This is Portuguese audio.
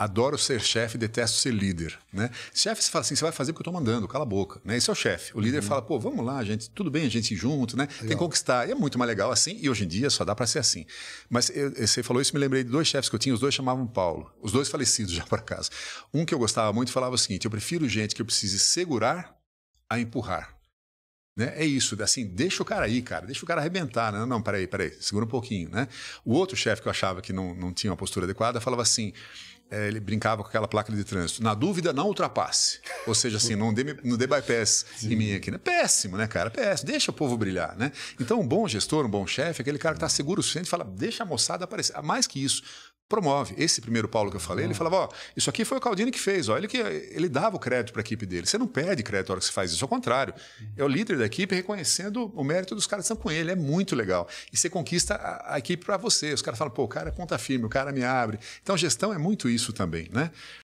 adoro ser chefe, detesto ser líder, né? Chefe, você fala assim, você vai fazer porque eu estou mandando, cala a boca, né? Esse é o chefe. O líder uhum. fala, pô, vamos lá, gente, tudo bem, a gente junto, né? Legal. Tem que conquistar. E é muito mais legal assim, e hoje em dia só dá para ser assim. Mas eu, você falou isso, me lembrei de dois chefes que eu tinha, os dois chamavam Paulo, os dois falecidos já por acaso. Um que eu gostava muito falava o seguinte, eu prefiro gente que eu precise segurar a empurrar. Né? É isso, assim, deixa o cara aí, cara, deixa o cara arrebentar. Né? Não, não, peraí, peraí, segura um pouquinho. Né? O outro chefe que eu achava que não, não tinha uma postura adequada falava assim: é, ele brincava com aquela placa de trânsito. Na dúvida, não ultrapasse. Ou seja, assim, não dê, não dê bypass Sim. em mim aqui. Né? Péssimo, né, cara? Péssimo. Deixa o povo brilhar, né? Então, um bom gestor, um bom chefe, aquele cara que está seguro o suficiente fala, deixa a moçada aparecer. Ah, mais que isso, promove. Esse primeiro Paulo que eu falei, ele ah. falava, ó, isso aqui foi o Caldini que fez, ó, ele que ele dava o crédito para a equipe dele. Você não pede crédito na hora que você faz isso, ao é contrário. É o líder da equipe reconhecendo o mérito dos caras que estão com ele, é muito legal. E você conquista a, a equipe para você. Os caras falam, pô, o cara é ponta firme, o cara me abre. Então gestão é muito isso também, né?